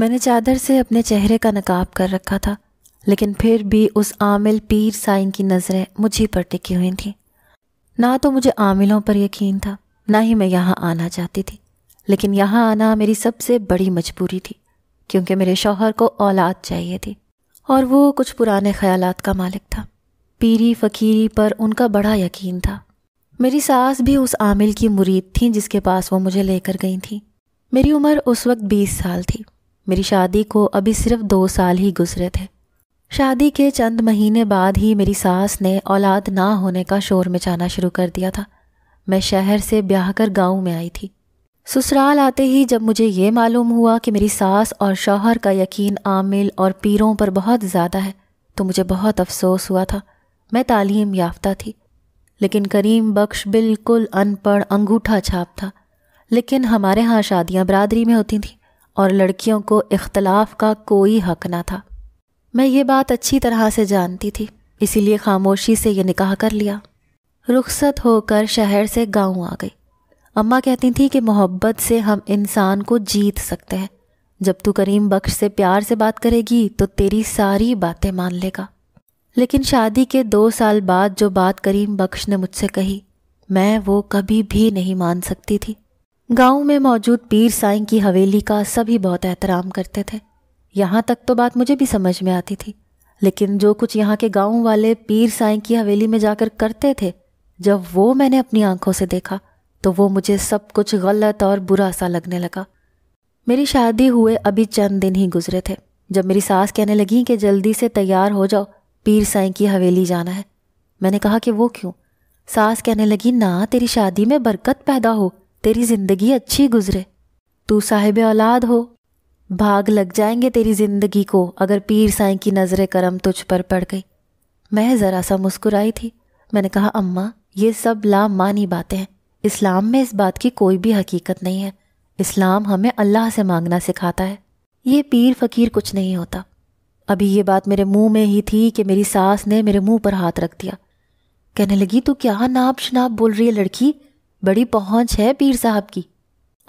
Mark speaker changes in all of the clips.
Speaker 1: मैंने चादर से अपने चेहरे का नकाब कर रखा था लेकिन फिर भी उस आमिल पीर साइन की नज़रें मुझी पर टिकी हुई थीं ना तो मुझे आमिलों पर यकीन था ना ही मैं यहाँ आना चाहती थी लेकिन यहाँ आना मेरी सबसे बड़ी मजबूरी थी क्योंकि मेरे शौहर को औलाद चाहिए थी और वो कुछ पुराने ख्याल का मालिक था पीरी फ़कीरी पर उनका बड़ा यकीन था मेरी सास भी उस आमिल की मुरीद थी जिसके पास वो मुझे लेकर गई थी मेरी उम्र उस वक्त बीस साल थी मेरी शादी को अभी सिर्फ दो साल ही गुजरे थे शादी के चंद महीने बाद ही मेरी सास ने औलाद ना होने का शोर मचाना शुरू कर दिया था मैं शहर से ब्याह कर गाँव में आई थी ससुराल आते ही जब मुझे ये मालूम हुआ कि मेरी सास और शौहर का यकीन आमिल और पीरों पर बहुत ज़्यादा है तो मुझे बहुत अफसोस हुआ था मैं तालीम याफ्ता थी लेकिन करीम बख्श बिल्कुल अनपढ़ अंगूठा छाप था लेकिन हमारे यहाँ शादियाँ बरदरी में होती थी और लड़कियों को इख्तलाफ का कोई हक ना था मैं ये बात अच्छी तरह से जानती थी इसीलिए खामोशी से यह निकाह कर लिया रुखसत होकर शहर से गांव आ गई अम्मा कहती थी कि मोहब्बत से हम इंसान को जीत सकते हैं जब तू करीम बख्श से प्यार से बात करेगी तो तेरी सारी बातें मान लेगा लेकिन शादी के दो साल बाद जो बात करीम बख्श ने मुझसे कही मैं वो कभी भी नहीं मान सकती थी गांव में मौजूद पीर साईं की हवेली का सभी बहुत एहतराम करते थे यहाँ तक तो बात मुझे भी समझ में आती थी लेकिन जो कुछ यहाँ के गांव वाले पीर साईं की हवेली में जाकर करते थे जब वो मैंने अपनी आंखों से देखा तो वो मुझे सब कुछ गलत और बुरा सा लगने लगा मेरी शादी हुए अभी चंद दिन ही गुजरे थे जब मेरी सास कहने लगी कि जल्दी से तैयार हो जाओ पीर साईं की हवेली जाना है मैंने कहा कि वो क्यों सास कहने लगी ना तेरी शादी में बरकत पैदा हो तेरी ज़िंदगी अच्छी गुजरे तू साहिब औलाद हो भाग लग जाएंगे तेरी ज़िंदगी को अगर पीर साई की नज़र करम तुझ पर पड़ गई मैं ज़रा सा मुस्कुराई थी मैंने कहा अम्मा ये सब लामानी बातें हैं इस्लाम में इस बात की कोई भी हकीकत नहीं है इस्लाम हमें अल्लाह से मांगना सिखाता है ये पीर फ़कीर कुछ नहीं होता अभी ये बात मेरे मुंह में ही थी कि मेरी सास ने मेरे मुंह पर हाथ रख दिया कहने लगी तू क्या नाप शनाप बोल रही है लड़की बड़ी पहुंच है पीर साहब की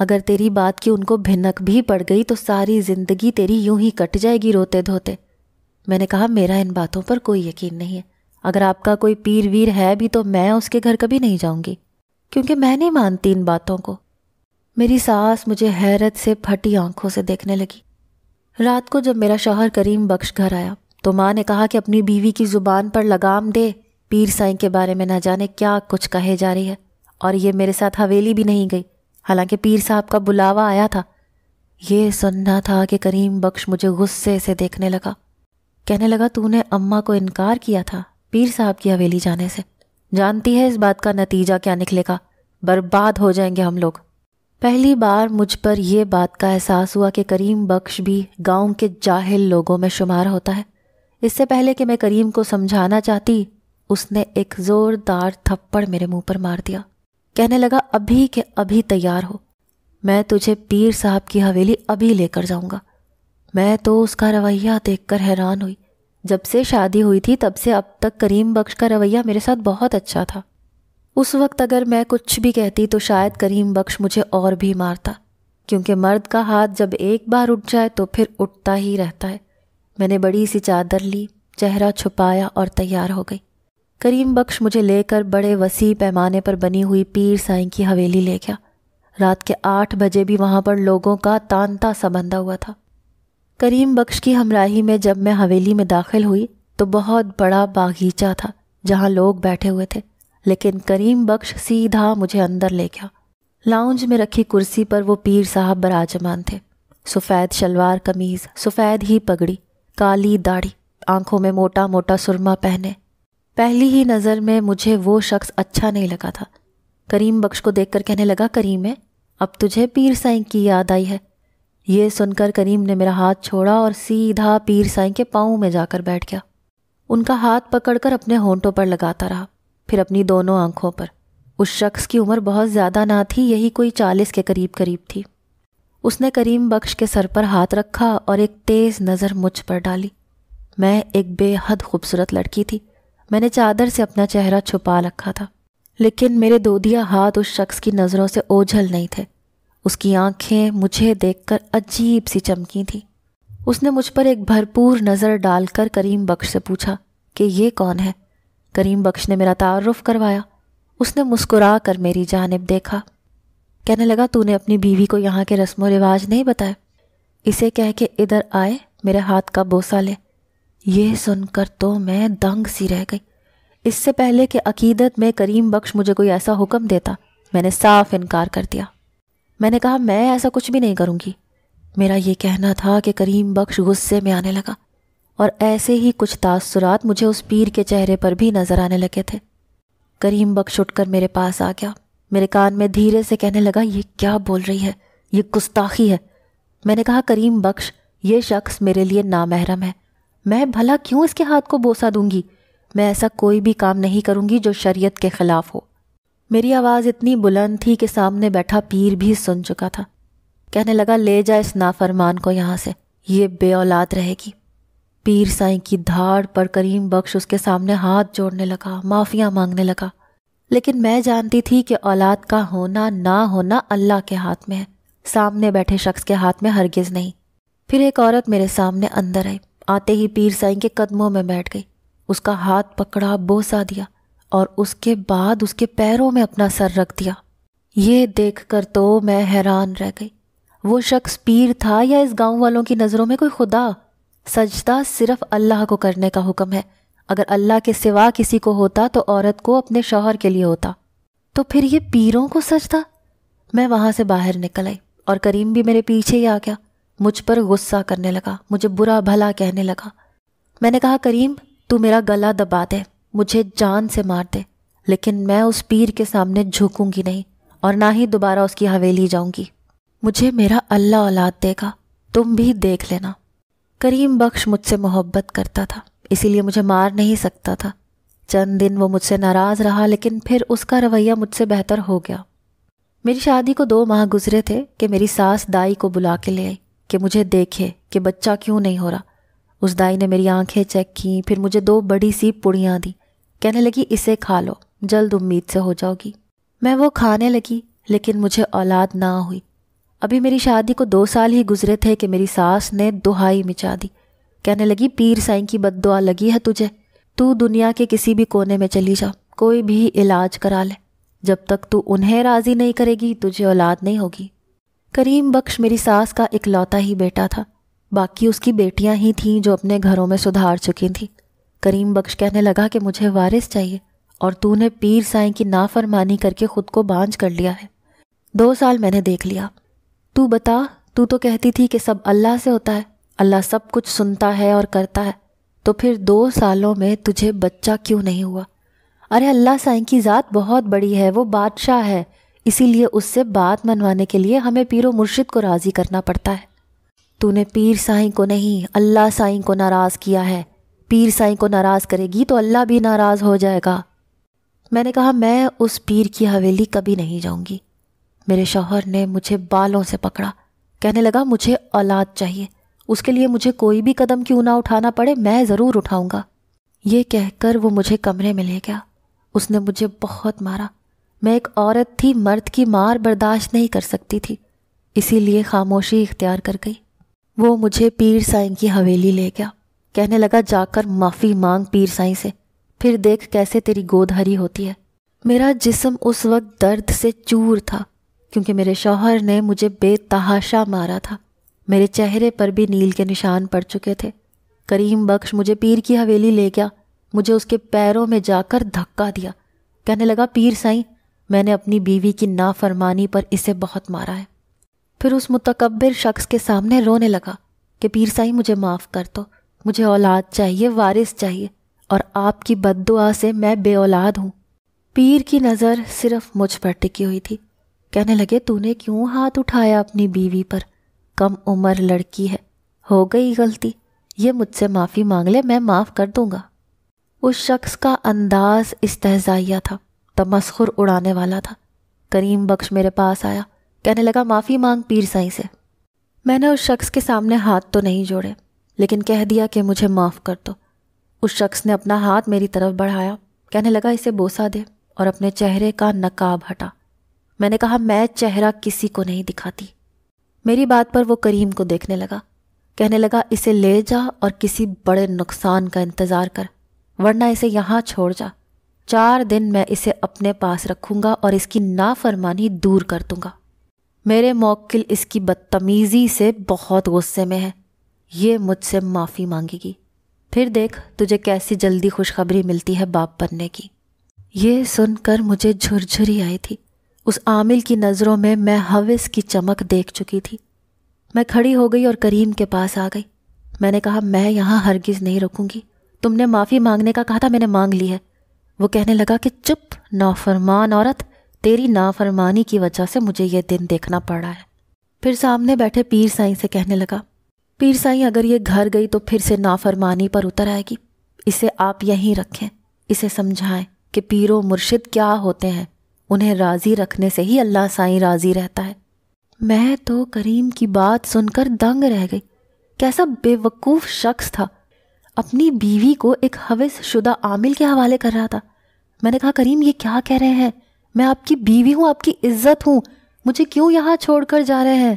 Speaker 1: अगर तेरी बात की उनको भिनक भी पड़ गई तो सारी जिंदगी तेरी यूं ही कट जाएगी रोते धोते मैंने कहा मेरा इन बातों पर कोई यकीन नहीं है अगर आपका कोई पीर वीर है भी तो मैं उसके घर कभी नहीं जाऊंगी क्योंकि मैं नहीं मानती इन बातों को मेरी सास मुझे हैरत से फटी आंखों से देखने लगी रात को जब मेरा शोहर करीम बख्श घर आया तो माँ ने कहा कि अपनी बीवी की ज़ुबान पर लगाम दे पीर साईं के बारे में ना जाने क्या कुछ कहे जा रही है और ये मेरे साथ हवेली भी नहीं गई हालांकि पीर साहब का बुलावा आया था ये सुनना था कि करीम बख्श मुझे गुस्से से देखने लगा कहने लगा तूने अम्मा को इनकार किया था पीर साहब की हवेली जाने से जानती है इस बात का नतीजा क्या निकलेगा बर्बाद हो जाएंगे हम लोग पहली बार मुझ पर यह बात का एहसास हुआ कि करीम बख्श भी गांव के जाहिल लोगों में शुमार होता है इससे पहले कि मैं करीम को समझाना चाहती उसने एक ज़ोरदार थप्पड़ मेरे मुंह पर मार दिया कहने लगा अभी के अभी तैयार हो मैं तुझे पीर साहब की हवेली अभी लेकर जाऊंगा मैं तो उसका रवैया देखकर हैरान हुई जब से शादी हुई थी तब से अब तक करीम बख्श का रवैया मेरे साथ बहुत अच्छा था उस वक्त अगर मैं कुछ भी कहती तो शायद करीम बख्श मुझे और भी मारता क्योंकि मर्द का हाथ जब एक बार उठ जाए तो फिर उठता ही रहता है मैंने बड़ी सी चादर ली चेहरा छुपाया और तैयार हो गई करीम बख्श मुझे लेकर बड़े वसी पैमाने पर बनी हुई पीर साईं की हवेली ले गया रात के आठ बजे भी वहाँ पर लोगों का तानता सा बंधा हुआ था करीम बख्श की हमराही में जब मैं हवेली में दाखिल हुई तो बहुत बड़ा बागीचा था जहाँ लोग बैठे हुए थे लेकिन करीम बख्श सीधा मुझे अंदर ले गया लाउंज में रखी कुर्सी पर वो पीर साहब बराजमान थे सफ़ेद शलवार कमीज़ सफ़ेद ही पगड़ी काली दाढ़ी आंखों में मोटा मोटा सुरमा पहने पहली ही नज़र में मुझे वो शख्स अच्छा नहीं लगा था करीम बख्श को देखकर कहने लगा करीम है अब तुझे पीर साईं की याद आई है ये सुनकर करीम ने मेरा हाथ छोड़ा और सीधा पीर साईं के पाँव में जाकर बैठ गया उनका हाथ पकड़कर अपने होंठों पर लगाता रहा फिर अपनी दोनों आंखों पर उस शख्स की उम्र बहुत ज़्यादा ना थी यही कोई चालीस के करीब करीब थी उसने करीम बख्श के सर पर हाथ रखा और एक तेज़ नज़र मुझ पर डाली मैं एक बेहद खूबसूरत लड़की थी मैंने चादर से अपना चेहरा छुपा रखा था लेकिन मेरे दोधिया हाथ उस शख्स की नज़रों से ओझल नहीं थे उसकी आंखें मुझे देखकर अजीब सी चमकी थी उसने मुझ पर एक भरपूर नज़र डालकर करीम बख्श से पूछा कि ये कौन है करीम बख्श ने मेरा तारफ़ करवाया उसने मुस्कुरा कर मेरी जानब देखा कहने लगा तूने अपनी बीवी को यहाँ के रस्म व रिवाज नहीं बताया इसे कह के इधर आए मेरे हाथ का बोसा ले ये सुनकर तो मैं दंग सी रह गई इससे पहले कि अकीदत में करीम बख्श मुझे कोई ऐसा हुक्म देता मैंने साफ इनकार कर दिया मैंने कहा मैं ऐसा कुछ भी नहीं करूंगी मेरा ये कहना था कि करीम बख्श गुस्से में आने लगा और ऐसे ही कुछ तासुरात मुझे उस पीर के चेहरे पर भी नज़र आने लगे थे करीम बख्श उठकर मेरे पास आ गया मेरे कान में धीरे से कहने लगा ये क्या बोल रही है ये गुस्ताखी है मैंने कहा करीम बख्श ये शख्स मेरे लिए नामहरम है मैं भला क्यों इसके हाथ को बोसा दूंगी मैं ऐसा कोई भी काम नहीं करूंगी जो शरीयत के खिलाफ हो मेरी आवाज़ इतनी बुलंद थी कि सामने बैठा पीर भी सुन चुका था कहने लगा ले जा इस नाफरमान को यहाँ से ये बे औलाद रहेगी पीर साई की धाड़ पर करीम बख्श उसके सामने हाथ जोड़ने लगा माफिया मांगने लगा लेकिन मैं जानती थी कि औलाद का होना ना होना अल्लाह के हाथ में है सामने बैठे शख्स के हाथ में हरगिज़ नहीं फिर एक औरत मेरे सामने अंदर आई आते ही पीर साईं के कदमों में बैठ गई उसका हाथ पकड़ा बोसा दिया और उसके बाद उसके पैरों में अपना सर रख दिया ये देखकर तो मैं हैरान रह गई वो शख्स पीर था या इस गांव वालों की नज़रों में कोई खुदा सजदा सिर्फ अल्लाह को करने का हुक्म है अगर अल्लाह के सिवा किसी को होता तो औरत को अपने शौहर के लिए होता तो फिर ये पीरों को सजदा मैं वहाँ से बाहर निकल आई और करीम भी मेरे पीछे ही आ गया मुझ पर गुस्सा करने लगा मुझे बुरा भला कहने लगा मैंने कहा करीम तू मेरा गला दबा दे मुझे जान से मार दे लेकिन मैं उस पीर के सामने झुकूंगी नहीं और ना ही दोबारा उसकी हवेली जाऊंगी मुझे मेरा अल्लाह औलाद देगा तुम भी देख लेना करीम बख्श मुझसे मोहब्बत करता था इसीलिए मुझे मार नहीं सकता था चंद दिन वो मुझसे नाराज़ रहा लेकिन फिर उसका रवैया मुझसे बेहतर हो गया मेरी शादी को दो माह गुजरे थे कि मेरी सास दाई को बुला के ले आई कि मुझे देखे कि बच्चा क्यों नहीं हो रहा उस दाई ने मेरी आंखें चेक की फिर मुझे दो बड़ी सी पुड़ियाँ दी कहने लगी इसे खा लो जल्द उम्मीद से हो जाओगी मैं वो खाने लगी लेकिन मुझे औलाद ना हुई अभी मेरी शादी को दो साल ही गुजरे थे कि मेरी सास ने दुहाई मिचा दी कहने लगी पीर साई की बददुआ लगी है तुझे तू दुनिया के किसी भी कोने में चली जा कोई भी इलाज करा ले जब तक तू उन्हें राज़ी नहीं करेगी तुझे औलाद नहीं होगी करीम बख्श मेरी सास का इकलौता ही बेटा था बाकी उसकी बेटियां ही थीं जो अपने घरों में सुधार चुकी थीं करीम बख्श कहने लगा कि मुझे वारिस चाहिए और तूने पीर साई की नाफरमानी करके खुद को बांझ कर लिया है दो साल मैंने देख लिया तू बता तू तो कहती थी कि सब अल्लाह से होता है अल्लाह सब कुछ सुनता है और करता है तो फिर दो सालों में तुझे बच्चा क्यों नहीं हुआ अरे अल्लाह साई की ज़ात बहुत बड़ी है वो बादशाह है इसीलिए उससे बात मनवाने के लिए हमें पीरो मुर्शिद को राज़ी करना पड़ता है तूने पीर साईं को नहीं अल्लाह साईं को नाराज़ किया है पीर साईं को नाराज़ करेगी तो अल्लाह भी नाराज़ हो जाएगा मैंने कहा मैं उस पीर की हवेली कभी नहीं जाऊंगी मेरे शौहर ने मुझे बालों से पकड़ा कहने लगा मुझे औलाद चाहिए उसके लिए मुझे कोई भी कदम क्यों ना उठाना पड़े मैं ज़रूर उठाऊंगा ये कहकर वो मुझे कमरे में ले गया उसने मुझे बहुत मारा मैं एक औरत थी मर्द की मार बर्दाश्त नहीं कर सकती थी इसीलिए खामोशी इख्तियार कर गई वो मुझे पीर साईं की हवेली ले गया कहने लगा जाकर माफ़ी मांग पीर साईं से फिर देख कैसे तेरी गोद हरी होती है मेरा जिस्म उस वक्त दर्द से चूर था क्योंकि मेरे शौहर ने मुझे बेतहाशा मारा था मेरे चेहरे पर भी नील के निशान पड़ चुके थे करीम बख्श मुझे पीर की हवेली ले गया मुझे उसके पैरों में जाकर धक्का दिया कहने लगा पीर साईं मैंने अपनी बीवी की नाफरमानी पर इसे बहुत मारा है फिर उस मुतकबर शख्स के सामने रोने लगा कि पीर साई मुझे माफ़ कर दो मुझे औलाद चाहिए वारिस चाहिए और आपकी बददुआ से मैं बे औलाद हूँ पीर की नज़र सिर्फ मुझ पर टिकी हुई थी कहने लगे तूने क्यों हाथ उठाया अपनी बीवी पर कम उम्र लड़की है हो गई गलती ये मुझसे माफ़ी मांग ले मैं माफ़ कर दूंगा उस शख्स का अंदाज इस्तेजाइया था तमस्खुर उड़ाने वाला था करीम बख्श मेरे पास आया कहने लगा माफ़ी मांग पीर साई से मैंने उस शख्स के सामने हाथ तो नहीं जोड़े लेकिन कह दिया कि मुझे माफ़ कर दो उस शख्स ने अपना हाथ मेरी तरफ बढ़ाया कहने लगा इसे बोसा दे और अपने चेहरे का नकाब हटा मैंने कहा मैं चेहरा किसी को नहीं दिखाती मेरी बात पर वो करीम को देखने लगा कहने लगा इसे ले जा और किसी बड़े नुकसान का इंतज़ार कर वरना इसे यहाँ छोड़ जा चार दिन मैं इसे अपने पास रखूंगा और इसकी नाफरमानी दूर कर दूंगा मेरे मौकिल इसकी बदतमीज़ी से बहुत गुस्से में है ये मुझसे माफ़ी मांगेगी फिर देख तुझे कैसी जल्दी खुशखबरी मिलती है बाप बनने की ये सुनकर मुझे झुरझुरी आई थी उस आमिल की नज़रों में मैं हविस की चमक देख चुकी थी मैं खड़ी हो गई और करीम के पास आ गई मैंने कहा मैं यहाँ हरगिज़ नहीं रुकूंगी तुमने माफ़ी मांगने का कहा था मैंने मांग ली है वो कहने लगा कि चुप नाफरमान औरत तेरी नाफरमानी की वजह से मुझे यह दिन देखना पड़ा है फिर सामने बैठे पीर साई से कहने लगा पीर साई अगर ये घर गई तो फिर से नाफरमानी पर उतर आएगी इसे आप यहीं रखें इसे समझाएं कि पीरो मुर्शिद क्या होते हैं उन्हें राज़ी रखने से ही अल्लाह साई राज़ी रहता है मैं तो करीम की बात सुनकर दंग रह गई कैसा बेवकूफ़ शख्स था अपनी बीवी को एक हविस शुदा आमिल के हवाले कर रहा था मैंने कहा करीम ये क्या कह रहे हैं मैं आपकी बीवी हूँ आपकी इज्जत हूँ मुझे क्यों यहाँ छोड़ कर जा रहे हैं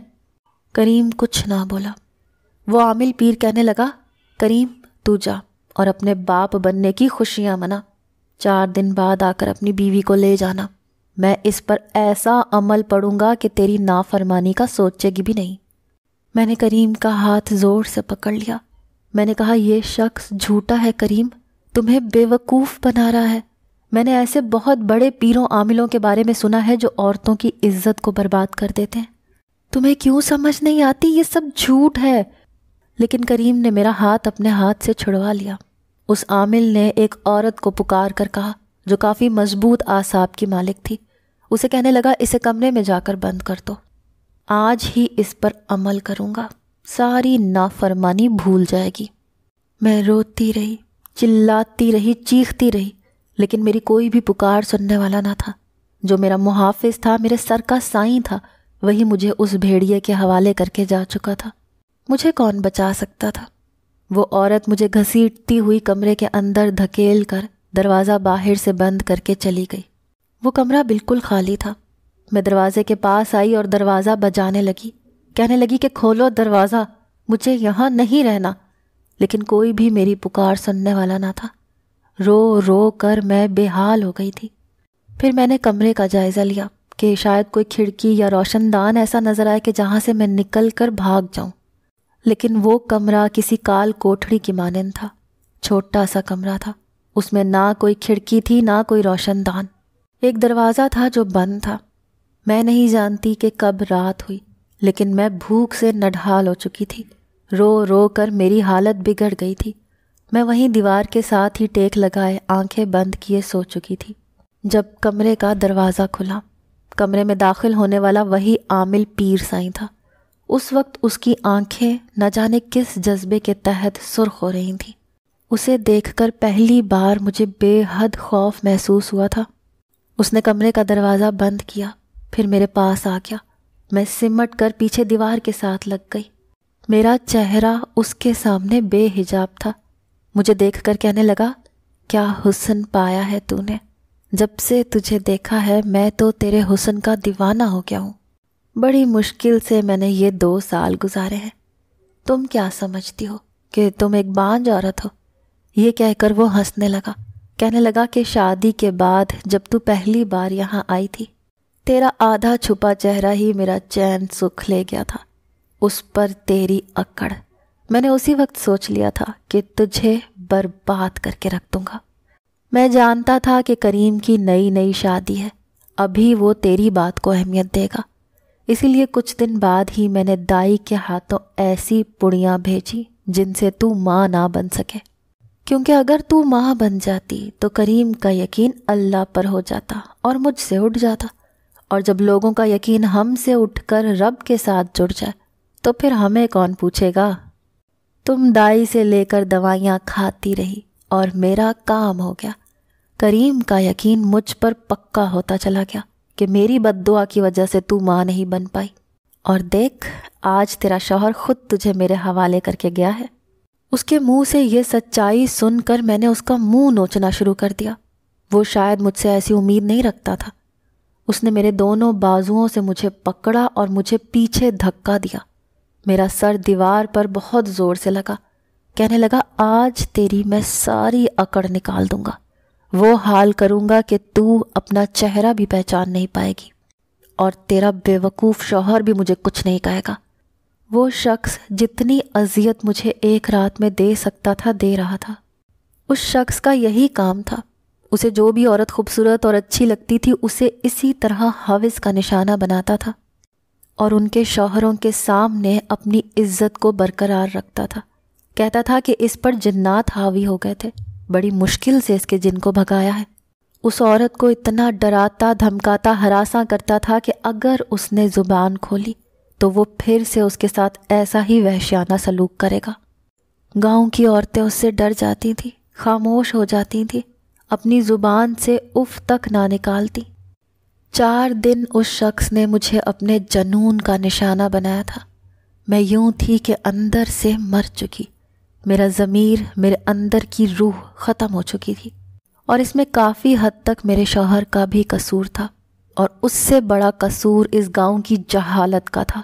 Speaker 1: करीम कुछ ना बोला वो आमिल पीर कहने लगा करीम तू जा और अपने बाप बनने की खुशियाँ मना चार दिन बाद आकर अपनी बीवी को ले जाना मैं इस पर ऐसा अमल पड़ूंगा कि तेरी नाफरमानी का सोचेगी भी नहीं मैंने करीम का हाथ ज़ोर से पकड़ लिया मैंने कहा यह शख्स झूठा है करीम तुम्हें बेवकूफ़ बना रहा है मैंने ऐसे बहुत बड़े पीरों आमिलों के बारे में सुना है जो औरतों की इज्जत को बर्बाद कर देते हैं तुम्हें क्यों समझ नहीं आती ये सब झूठ है लेकिन करीम ने मेरा हाथ अपने हाथ से छुड़वा लिया उस आमिल ने एक औरत को पुकार कर कहा जो काफ़ी मजबूत आसाब की मालिक थी उसे कहने लगा इसे कमरे में जाकर बंद कर दो आज ही इस पर अमल करूँगा सारी नाफरमानी भूल जाएगी मैं रोती रही चिल्लाती रही चीखती रही लेकिन मेरी कोई भी पुकार सुनने वाला ना था जो मेरा मुहाफिज था मेरे सर का साई था वही मुझे उस भेड़िए के हवाले करके जा चुका था मुझे कौन बचा सकता था वो औरत मुझे घसीटती हुई कमरे के अंदर धकेल कर दरवाज़ा बाहर से बंद करके चली गई वो कमरा बिल्कुल खाली था मैं दरवाजे के पास आई और दरवाज़ा बजाने लगी कहने लगी कि खोलो दरवाज़ा मुझे यहाँ नहीं रहना लेकिन कोई भी मेरी पुकार सुनने वाला ना था रो रो कर मैं बेहाल हो गई थी फिर मैंने कमरे का जायज़ा लिया कि शायद कोई खिड़की या रोशनदान ऐसा नज़र आए कि जहाँ से मैं निकल कर भाग जाऊँ लेकिन वो कमरा किसी काल कोठड़ी की मानंद था छोटा सा कमरा था उसमें ना कोई खिड़की थी ना कोई रोशनदान एक दरवाज़ा था जो बंद था मैं नहीं जानती कि कब रात हुई लेकिन मैं भूख से नडहाल हो चुकी थी रो रो कर मेरी हालत बिगड़ गई थी मैं वहीं दीवार के साथ ही टेक लगाए आंखें बंद किए सो चुकी थी जब कमरे का दरवाज़ा खुला कमरे में दाखिल होने वाला वही आमिल पीर साई था उस वक्त उसकी आंखें न जाने किस जज्बे के तहत सुर्ख हो रही थीं उसे देखकर पहली बार मुझे बेहद खौफ महसूस हुआ था उसने कमरे का दरवाज़ा बंद किया फिर मेरे पास आ गया मैं सिमट कर पीछे दीवार के साथ लग गई मेरा चेहरा उसके सामने बेहिजाब था मुझे देख कर कहने लगा क्या हुसन पाया है तूने जब से तुझे देखा है मैं तो तेरे हुसन का दीवाना हो गया हूँ बड़ी मुश्किल से मैंने ये दो साल गुजारे हैं तुम क्या समझती हो कि तुम एक बांझ औरत हो ये कहकर वो हंसने लगा कहने लगा कि शादी के बाद जब तू पहली बार यहाँ आई थी तेरा आधा छुपा चेहरा ही मेरा चैन सुख ले गया था उस पर तेरी अकड़ मैंने उसी वक्त सोच लिया था कि तुझे बर्बाद करके रख दूंगा मैं जानता था कि करीम की नई नई शादी है अभी वो तेरी बात को अहमियत देगा इसीलिए कुछ दिन बाद ही मैंने दाई के हाथों ऐसी पुड़ियाँ भेजी जिनसे तू माँ ना बन सके क्योंकि अगर तू माँ बन जाती तो करीम का यकीन अल्लाह पर हो जाता और मुझसे उठ जाता और जब लोगों का यकीन हम से उठकर रब के साथ जुड़ जाए तो फिर हमें कौन पूछेगा तुम दाई से लेकर दवाइयाँ खाती रही और मेरा काम हो गया करीम का यकीन मुझ पर पक्का होता चला गया कि मेरी बददुआ की वजह से तू माँ नहीं बन पाई और देख आज तेरा शौहर खुद तुझे मेरे हवाले करके गया है उसके मुंह से यह सच्चाई सुनकर मैंने उसका मुंह नोचना शुरू कर दिया वो शायद मुझसे ऐसी उम्मीद नहीं रखता था उसने मेरे दोनों बाजुओं से मुझे पकड़ा और मुझे पीछे धक्का दिया मेरा सर दीवार पर बहुत ज़ोर से लगा कहने लगा आज तेरी मैं सारी अकड़ निकाल दूंगा वो हाल करूंगा कि तू अपना चेहरा भी पहचान नहीं पाएगी और तेरा बेवकूफ़ शौहर भी मुझे कुछ नहीं कहेगा वो शख्स जितनी अजियत मुझे एक रात में दे सकता था दे रहा था उस शख्स का यही काम था उसे जो भी औरत खूबसूरत और अच्छी लगती थी उसे इसी तरह हाविस का निशाना बनाता था और उनके शौहरों के सामने अपनी इज्जत को बरकरार रखता था कहता था कि इस पर जन्नात हावी हो गए थे बड़ी मुश्किल से इसके जिन को भगाया है उस औरत को इतना डराता धमकाता हरासा करता था कि अगर उसने ज़ुबान खोली तो वो फिर से उसके साथ ऐसा ही वहशियाना सलूक करेगा गांव की औरतें उससे डर जाती थी खामोश हो जाती थी अपनी ज़ुबान से उफ तक ना निकालती चार दिन उस शख्स ने मुझे अपने जनून का निशाना बनाया था मैं यूं थी कि अंदर से मर चुकी मेरा ज़मीर मेरे अंदर की रूह ख़त्म हो चुकी थी और इसमें काफ़ी हद तक मेरे शौहर का भी कसूर था और उससे बड़ा कसूर इस गांव की जहालत का था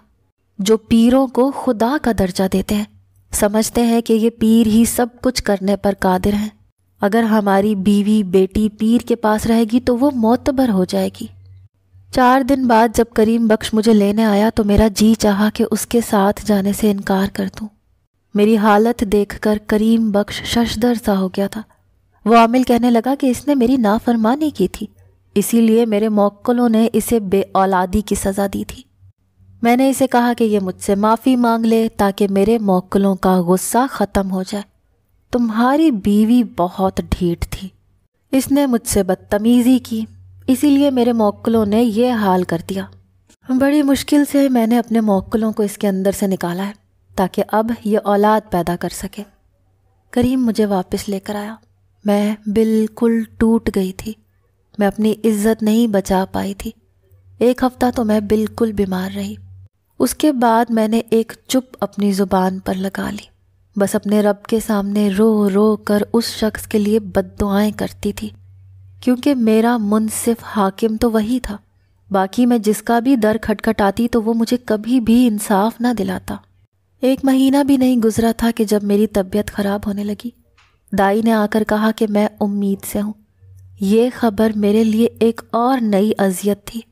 Speaker 1: जो पीरों को खुदा का दर्जा देते हैं समझते हैं कि ये पीर ही सब कुछ करने पर कादिर हैं अगर हमारी बीवी बेटी पीर के पास रहेगी तो वो मोतबर तो हो जाएगी चार दिन बाद जब करीम बख्श मुझे लेने आया तो मेरा जी चाहा कि उसके साथ जाने से इनकार कर दूं। मेरी हालत देखकर करीम बख्श शशदर सा हो गया था वो आमिल कहने लगा कि इसने मेरी नाफरमानी की थी इसीलिए मेरे मोक्लों ने इसे औलादी की सज़ा दी थी मैंने इसे कहा कि यह मुझसे माफ़ी मांग ले ताकि मेरे मोक्लों का गुस्सा ख़त्म हो जाए तुम्हारी बीवी बहुत ढीठ थी इसने मुझसे बदतमीज़ी की इसीलिए मेरे मोक्लों ने यह हाल कर दिया बड़ी मुश्किल से मैंने अपने मोक्लों को इसके अंदर से निकाला है ताकि अब ये औलाद पैदा कर सके करीम मुझे वापस लेकर आया मैं बिल्कुल टूट गई थी मैं अपनी इज्जत नहीं बचा पाई थी एक हफ्ता तो मैं बिल्कुल बीमार रही उसके बाद मैंने एक चुप अपनी ज़ुबान पर लगा ली बस अपने रब के सामने रो रो कर उस शख्स के लिए बददुआएं करती थी क्योंकि मेरा मुनसिफ हाकिम तो वही था बाकी मैं जिसका भी दर खटखटाती तो वो मुझे कभी भी इंसाफ ना दिलाता एक महीना भी नहीं गुजरा था कि जब मेरी तबीयत ख़राब होने लगी दाई ने आकर कहा कि मैं उम्मीद से हूँ ये खबर मेरे लिए एक और नई अजियत थी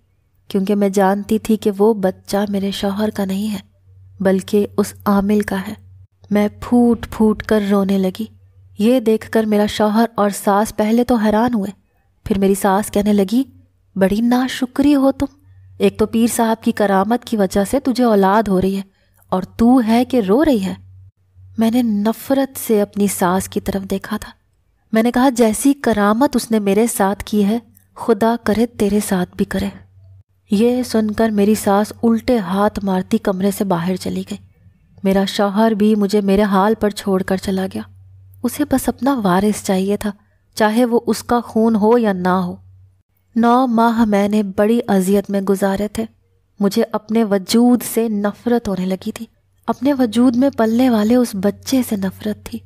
Speaker 1: क्योंकि मैं जानती थी कि वो बच्चा मेरे शौहर का नहीं है बल्कि उस आमिल का है मैं फूट फूट कर रोने लगी ये देखकर मेरा शौहर और सास पहले तो हैरान हुए फिर मेरी सास कहने लगी बड़ी नाशुक्री हो तुम एक तो पीर साहब की करामत की वजह से तुझे औलाद हो रही है और तू है कि रो रही है मैंने नफ़रत से अपनी सास की तरफ देखा था मैंने कहा जैसी करामत उसने मेरे साथ की है खुदा करे तेरे साथ भी करे ये सुनकर मेरी सास उल्टे हाथ मारती कमरे से बाहर चली गई मेरा शौहर भी मुझे मेरे हाल पर छोड़ कर चला गया उसे बस अपना वारिस चाहिए था चाहे वो उसका खून हो या ना हो नौ माह मैंने बड़ी अजियत में गुजारे थे मुझे अपने वजूद से नफ़रत होने लगी थी अपने वजूद में पलने वाले उस बच्चे से नफ़रत थी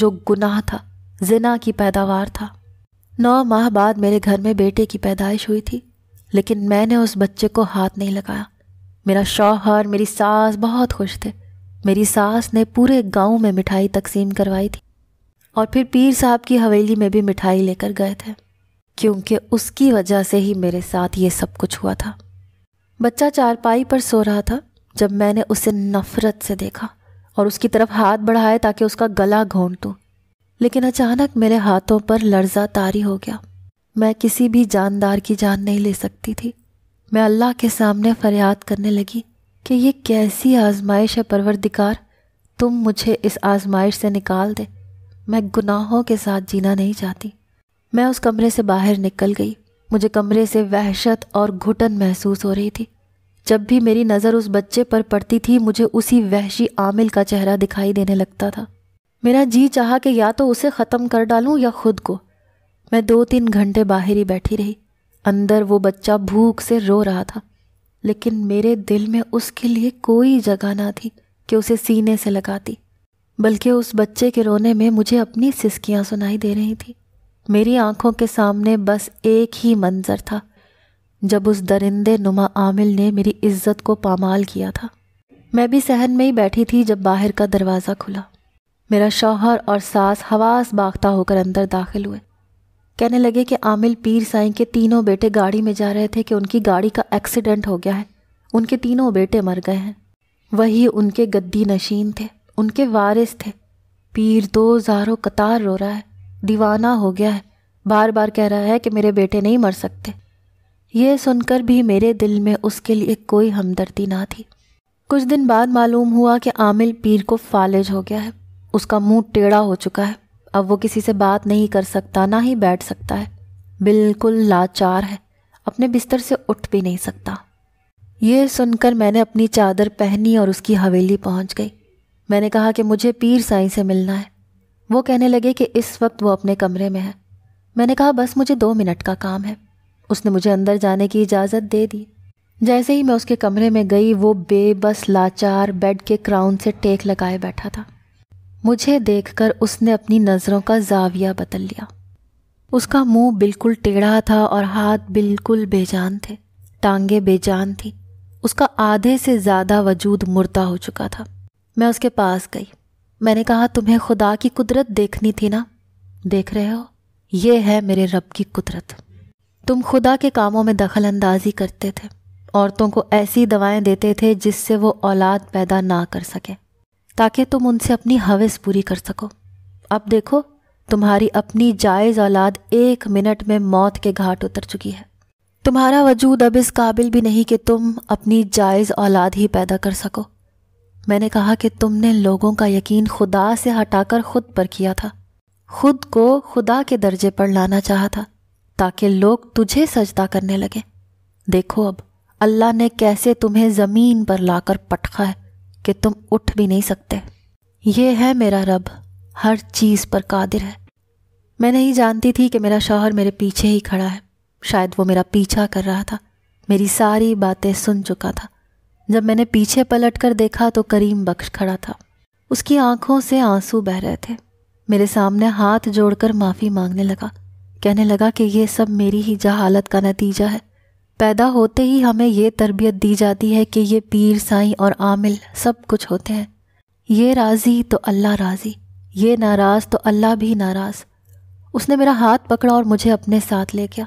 Speaker 1: जो गुनाह था जिना की पैदावार था नौ माह बाद मेरे घर में बेटे की पैदाइश हुई थी लेकिन मैंने उस बच्चे को हाथ नहीं लगाया मेरा शौहर मेरी सास बहुत खुश थे मेरी सास ने पूरे गांव में मिठाई तकसीम करवाई थी और फिर पीर साहब की हवेली में भी मिठाई लेकर गए थे क्योंकि उसकी वजह से ही मेरे साथ ये सब कुछ हुआ था बच्चा चारपाई पर सो रहा था जब मैंने उसे नफ़रत से देखा और उसकी तरफ हाथ बढ़ाए ताकि उसका गला घोंट दूँ लेकिन अचानक मेरे हाथों पर लर्जा तारी हो गया मैं किसी भी जानदार की जान नहीं ले सकती थी मैं अल्लाह के सामने फरियाद करने लगी कि ये कैसी आजमाइश है परवरदिकार तुम मुझे इस आजमाइश से निकाल दे मैं गुनाहों के साथ जीना नहीं चाहती मैं उस कमरे से बाहर निकल गई मुझे कमरे से वहशत और घुटन महसूस हो रही थी जब भी मेरी नज़र उस बच्चे पर पड़ती थी मुझे उसी वहशी आमिल का चेहरा दिखाई देने लगता था मेरा जी चाह कि या तो उसे ख़त्म कर डालूं या खुद को मैं दो तीन घंटे बाहर ही बैठी रही अंदर वो बच्चा भूख से रो रहा था लेकिन मेरे दिल में उसके लिए कोई जगह ना थी कि उसे सीने से लगाती बल्कि उस बच्चे के रोने में मुझे अपनी सिसकियाँ सुनाई दे रही थी मेरी आंखों के सामने बस एक ही मंजर था जब उस दरिंदे नुमा आमिल ने मेरी इज्जत को पामाल किया था मैं भी सहन में ही बैठी थी जब बाहर का दरवाज़ा खुला मेरा शौहर और सास हवास बागता होकर अंदर दाखिल हुए कहने लगे कि आमिल पीर साईं के तीनों बेटे गाड़ी में जा रहे थे कि उनकी गाड़ी का एक्सीडेंट हो गया है उनके तीनों बेटे मर गए हैं वही उनके गद्दी नशीन थे उनके वारिस थे पीर दो जारो कतार रो रहा है दीवाना हो गया है बार बार कह रहा है कि मेरे बेटे नहीं मर सकते ये सुनकर भी मेरे दिल में उसके लिए कोई हमदर्दी ना थी कुछ दिन बाद मालूम हुआ कि आमिल पीर को फालिज हो गया है उसका मुंह टेढ़ा हो चुका है अब वो किसी से बात नहीं कर सकता ना ही बैठ सकता है बिल्कुल लाचार है अपने बिस्तर से उठ भी नहीं सकता ये सुनकर मैंने अपनी चादर पहनी और उसकी हवेली पहुंच गई मैंने कहा कि मुझे पीर साई से मिलना है वो कहने लगे कि इस वक्त वो अपने कमरे में है मैंने कहा बस मुझे दो मिनट का काम है उसने मुझे अंदर जाने की इजाज़त दे दी जैसे ही मैं उसके कमरे में गई वो बेबस लाचार बेड के क्राउन से टेक लगाए बैठा था मुझे देखकर उसने अपनी नज़रों का जाविया बदल लिया उसका मुंह बिल्कुल टेढ़ा था और हाथ बिल्कुल बेजान थे टांगे बेजान थी उसका आधे से ज़्यादा वजूद मुर्दा हो चुका था मैं उसके पास गई मैंने कहा तुम्हें खुदा की कुदरत देखनी थी ना देख रहे हो ये है मेरे रब की कुदरत तुम खुदा के कामों में दखल अंदाजी करते थे औरतों को ऐसी दवाएं देते थे जिससे वो औलाद पैदा ना कर सकें ताकि तुम उनसे अपनी हवस पूरी कर सको अब देखो तुम्हारी अपनी जायज़ औलाद एक मिनट में मौत के घाट उतर चुकी है तुम्हारा वजूद अब इस काबिल भी नहीं कि तुम अपनी जायज़ औलाद ही पैदा कर सको मैंने कहा कि तुमने लोगों का यकीन खुदा से हटाकर खुद पर किया था खुद को खुदा के दर्जे पर लाना चाहा था ताकि लोग तुझे सजदा करने लगे देखो अब अल्लाह ने कैसे तुम्हें ज़मीन पर लाकर पटखा है कि तुम उठ भी नहीं सकते ये है मेरा रब हर चीज़ पर कादिर है मैं नहीं जानती थी कि मेरा शौहर मेरे पीछे ही खड़ा है शायद वो मेरा पीछा कर रहा था मेरी सारी बातें सुन चुका था जब मैंने पीछे पलट कर देखा तो करीम बख्श खड़ा था उसकी आंखों से आंसू बह रहे थे मेरे सामने हाथ जोड़कर माफ़ी मांगने लगा कहने लगा कि यह सब मेरी ही जहालत का नतीजा है पैदा होते ही हमें ये तरबियत दी जाती है कि ये पीर साईं और आमिल सब कुछ होते हैं ये राज़ी तो अल्लाह राज़ी ये नाराज़ तो अल्लाह भी नाराज़ उसने मेरा हाथ पकड़ा और मुझे अपने साथ ले गया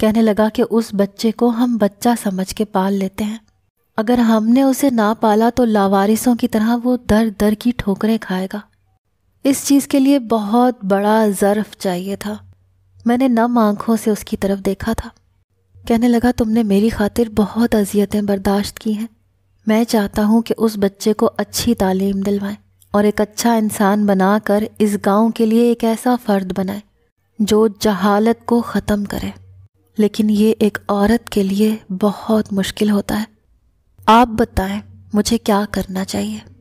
Speaker 1: कहने लगा कि उस बच्चे को हम बच्चा समझ के पाल लेते हैं अगर हमने उसे ना पाला तो लावारिसों की तरह वो दर दर की ठोकरें खाएगा इस चीज़ के लिए बहुत बड़ा ज़र्फ चाहिए था मैंने नम आँखों से उसकी तरफ देखा था कहने लगा तुमने मेरी खातिर बहुत अजियतें बर्दाश्त की हैं मैं चाहता हूँ कि उस बच्चे को अच्छी तालीम दिलवाएं और एक अच्छा इंसान बनाकर इस गांव के लिए एक ऐसा फ़र्द बनाए जो जहालत को ख़त्म करे लेकिन ये एक औरत के लिए बहुत मुश्किल होता है आप बताएं मुझे क्या करना चाहिए